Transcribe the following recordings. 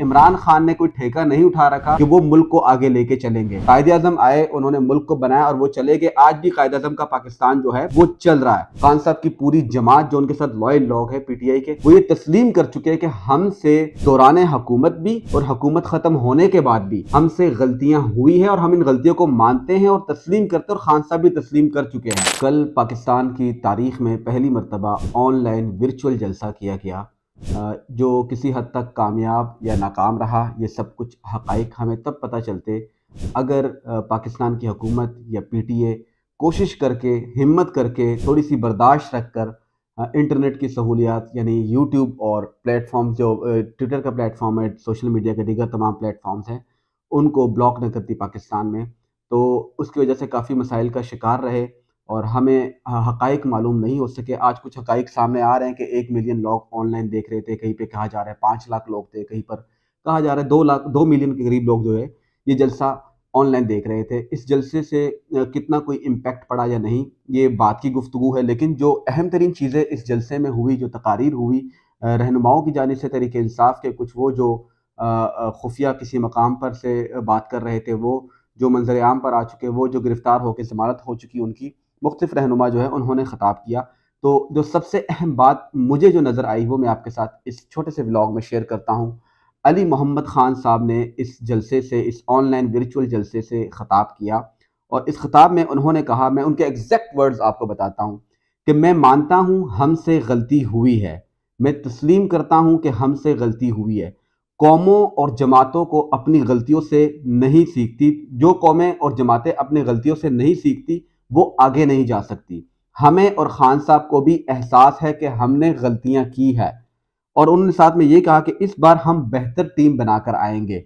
इमरान खान ने कोई ठेका नहीं उठा रखा कि वो मुल्क को आगे लेके चलेंगे कायदे आजम आए उन्होंने मुल्क को बनाया और वो चले गए आज भी कायदे आजम का पाकिस्तान जो है वो चल रहा है खान साहब की पूरी जमात जो उनके साथ लॉयल लोग है पीटीआई के वो ये तस्लीम कर चुके हैं कि हमसे दौरान हुकूमत भी और हुकूमत खत्म होने के बाद भी हमसे गलतियां हुई है और हम इन गलतियों को मानते हैं और तस्लीम करते और खान साहब भी तस्लीम कर चुके हैं कल पाकिस्तान की तारीख में पहली मरतबा ऑनलाइन वर्चुअल जलसा किया गया जो किसी हद तक कामयाब या नाकाम रहा ये सब कुछ हक़ हमें तब पता चलते अगर पाकिस्तान की हुकूमत या पी टी ए कोशिश करके हिम्मत करके थोड़ी सी बर्दाश्त रख कर इंटरनेट की सहूलियात यानी यूट्यूब और प्लेटफॉर्म जो ट्विटर का प्लेटफॉर्म है सोशल मीडिया के दीगर तमाम प्लेटफॉर्म्स हैं उनको ब्लॉक न करती पाकिस्तान में तो उसकी वजह से काफ़ी मसाइल का शिकार रहे और हमें हक़ मालूम नहीं हो सके आज कुछ हक़ सामने आ रहे हैं कि एक मिलियन लोग ऑनलाइन देख रहे थे कहीं पे कहा जा रहा है पाँच लाख लोग थे कहीं पर कहा जा रहा है दो लाख दो मिलियन के करीब लोग जो है ये जलसा ऑनलाइन देख रहे थे इस जलसे से कितना कोई इम्पेक्ट पड़ा या नहीं ये बात की गुफ्तु है लेकिन जो अहम तरीन चीज़ें इस जलसे में हुई जो तकारीर हुई रहनुमाओं की जानब से तरीके इंसाफ के कुछ वो जो खुफिया किसी मकाम पर से बात कर रहे थे वो जो मंजर आम पर आ चुके वो जो गिरफ़्तार होकर जमानत हो चुकी उनकी मुख्तफ रहनुमा जो है उन्होंने ख़ताब किया तो जो सबसे अहम बात मुझे जो नज़र आई वो मैं आपके साथ इस छोटे से ब्लॉग में शेयर करता हूँ अली मोहम्मद ख़ान साहब ने इस जलसे से इस ऑनलाइन वर्चुअल जलसे से ख़ताब किया और इस ख़ताब में उन्होंने कहा मैं उनके एग्जैक्ट वर्ड्स आपको बताता हूँ कि मैं मानता हूँ हमसे गलती हुई है मैं तस्लीम करता हूँ कि हमसे गलती हुई है कौमों और जमातों को अपनी गलतियों से नहीं सीखती जो कौमें और जमातें अपनी गलतियों से नहीं सीखती वो आगे नहीं जा सकती हमें और खान साहब को भी एहसास है कि हमने गलतियां की है और उन्होंने साथ में ये कहा कि इस बार हम बेहतर टीम बनाकर आएंगे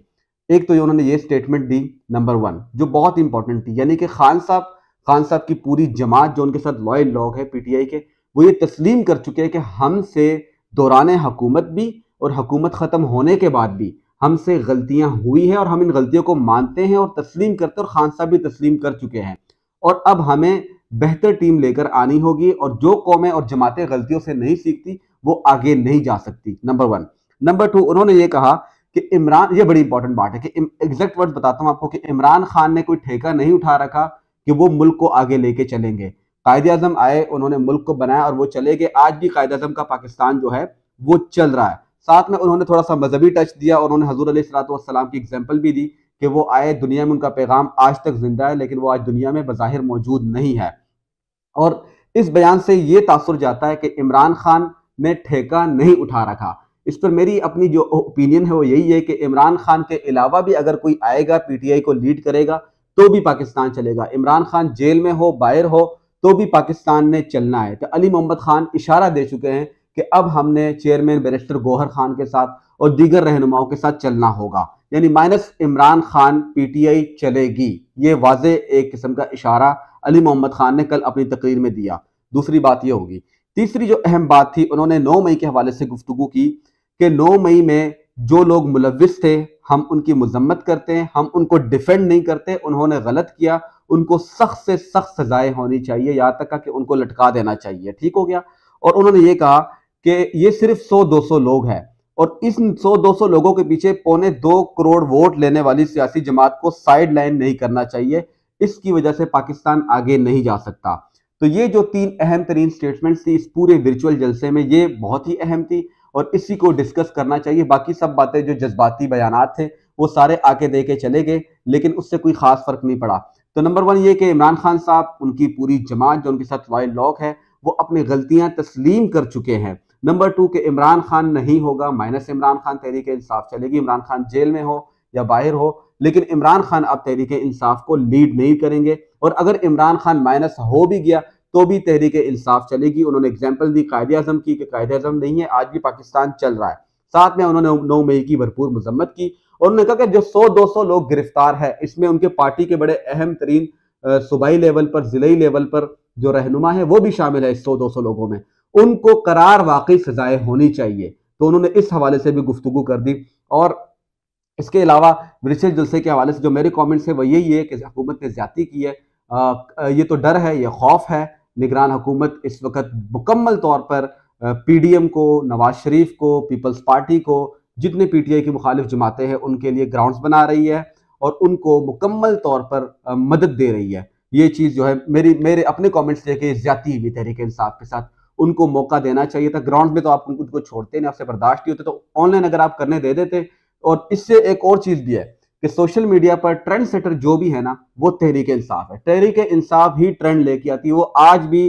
एक तो ये उन्होंने ये स्टेटमेंट दी नंबर वन जो बहुत इंपॉर्टेंट थी यानी कि खान साहब खान साहब की पूरी जमात जो उनके साथ लॉयल लोग है पीटीआई के वो ये तस्लीम कर चुके हैं कि हमसे दौरान हकूमत भी और हकूमत ख़त्म होने के बाद भी हमसे गलतियां हुई हैं और हम इन गलतियों को मानते हैं और तस्लीम करते हैं और खान साहब भी तस्लीम कर चुके हैं और अब हमें बेहतर टीम लेकर आनी होगी और जो कौमें और जमातें गलतियों से नहीं सीखती वो आगे नहीं जा सकती नंबर वन नंबर टू उन्होंने ये कहा कि इमरान ये बड़ी इंपॉर्टेंट बात है कि एग्जैक्ट वर्ड बताता हूँ आपको कि इमरान खान ने कोई ठेका नहीं उठा रखा कि वो मुल्क को आगे लेके चलेंगे कायद अजम आए उन्होंने मुल्क को बनाया और वो चले गए आज भी कायद अजम का पाकिस्तान जो है वो चल रहा है साथ में उन्होंने थोड़ा सा मजहबी टच दिया और उन्होंने हजूर सलाम की एग्जाम्पल भी दी कि वो आए दुनिया में उनका पैगाम आज तक जिंदा है लेकिन वो आज दुनिया में बज़ाहिर मौजूद नहीं है और इस बयान से ये तासर जाता है कि इमरान खान ने ठेका नहीं उठा रखा इस पर मेरी अपनी जो ओपिनियन है वो यही है कि इमरान खान के अलावा भी अगर कोई आएगा पीटीआई को लीड करेगा तो भी पाकिस्तान चलेगा इमरान खान जेल में हो बाहर हो तो भी पाकिस्तान ने चलना है तो अली मोहम्मद खान इशारा दे चुके हैं कि अब हमने चेयरमैन बैरिस्टर गोहर खान के साथ और दीगर रहनुमाओं के साथ चलना होगा यानी माइनस इमरान खान पीटीआई चलेगी ये वाज एक किस्म का इशारा अली मोहम्मद खान ने कल अपनी तकरीर में दिया दूसरी बात यह होगी तीसरी जो अहम बात थी उन्होंने 9 मई के हवाले से गुफ्तु की कि 9 मई में जो लोग मुलविस थे हम उनकी मजम्मत करते हैं हम उनको डिफेंड नहीं करते उन्होंने गलत किया उनको सख्त से सख्त सजाएं होनी चाहिए यहाँ तक कि उनको लटका देना चाहिए ठीक हो गया और उन्होंने ये कहा कि ये सिर्फ 100-200 लोग हैं और इस 100-200 लोगों के पीछे पौने दो करोड़ वोट लेने वाली सियासी जमात को साइड लाइन नहीं करना चाहिए इसकी वजह से पाकिस्तान आगे नहीं जा सकता तो ये जो तीन अहम तरीन स्टेटमेंट्स थी इस पूरे वर्चुअल जलसे में ये बहुत ही अहम थी और इसी को डिस्कस करना चाहिए बाकी सब बातें जो जज्बाती बयान थे वो सारे आके दे के चले गए लेकिन उससे कोई खास फर्क नहीं पड़ा तो नंबर वन ये कि इमरान खान साहब उनकी पूरी जमात जो उनके साथ वाइल्ड लॉक है वो अपनी गलतियां तस्लीम कर चुके हैं नंबर टू के इमरान खान नहीं होगा माइनस इमरान खान तहरीक इंसाफ चलेगी इमरान खान जेल में हो या बाहर हो लेकिन इमरान खान अब तहरीक इंसाफ को लीड नहीं करेंगे और अगर इमरान खान माइनस हो भी गया तो भी तहरीक इंसाफ चलेगी उन्होंने एग्जाम्पल दी कायद अजम की कि कायद अजम नहीं है आज भी पाकिस्तान चल रहा है साथ में उन्होंने नौ मई की भरपूर मजम्मत की और उन्होंने कहा कि जो सौ दो सौ लोग गिरफ्तार है इसमें उनके पार्टी के बड़े अहम तरीन सूबाई लेवल पर जिले लेवल पर जो रहनुमा है वो भी शामिल है इस सौ दो सौ लोगों में उनको करार वाकई सजाएं होनी चाहिए तो उन्होंने इस हवाले से भी गुफ्तु कर दी और इसके अलावा विशेष जलसे के हवाले से जो मेरे कॉमेंट्स हैं वो यही है कि हुकूमत ने ज्यादा की है ये तो डर है यह खौफ है निगरान हुकूमत इस वक्त मुकम्मल तौर पर पीडीएम को नवाज शरीफ को पीपल्स पार्टी को जितने पीटीआई की मुखालिफ जमातें हैं उनके लिए ग्राउंड्स बना रही है और उनको मुकम्मल तौर पर मदद दे रही है ये चीज़ जो है मेरी मेरे अपने कमेंट्स लेके ज्यादा हुई तहरीक इंसाफ के साथ उनको मौका देना चाहिए था ग्राउंड में तो आप उनको छोड़ते नहीं आपसे बर्दाश्त नहीं होते तो ऑनलाइन अगर आप करने दे देते और इससे एक और चीज़ भी है कि सोशल मीडिया पर ट्रेंड सेटर जो भी है ना वो तहरीक इंसाफ है तहरीक इंसाफ ही ट्रेंड लेके आती है वो आज भी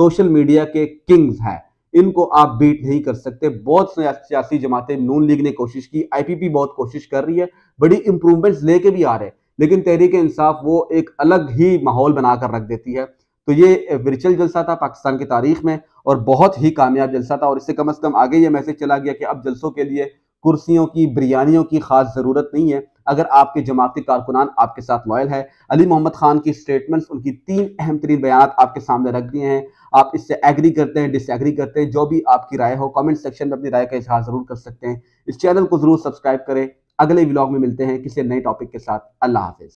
सोशल मीडिया के किंग्स है इनको आप बीट नहीं कर सकते बहुत सियासी जमातें नून लीग ने कोशिश की आईपीपी बहुत कोशिश कर रही है बड़ी इंप्रूवमेंट्स लेके भी आ रहे हैं लेकिन तहरीक इंसाफ वो एक अलग ही माहौल बनाकर रख देती है तो ये विरचुअल जलसा था पाकिस्तान की तारीख में और बहुत ही कामयाब जलसा था और इससे कम अज़ कम आगे ये मैसेज चला गया कि अब जलसों के लिए कुर्सियों की बिरयानियों की खास ज़रूरत नहीं है अगर आपके जमाती कारकुनान आपके साथ लॉयल है अली मोहम्मद खान की स्टेटमेंट्स उनकी तीन अहम तरीन बयान आपके सामने रख दिए हैं आप इससे एग्री करते हैं डिसएग्री करते हैं जो भी आपकी राय हो कमेंट सेक्शन में अपनी राय का इजहार ज़रूर कर सकते हैं इस चैनल को ज़रूर सब्सक्राइब करें अगले व्लॉग में मिलते हैं किसी नए टॉपिक के साथ अल्लाह हाफिज़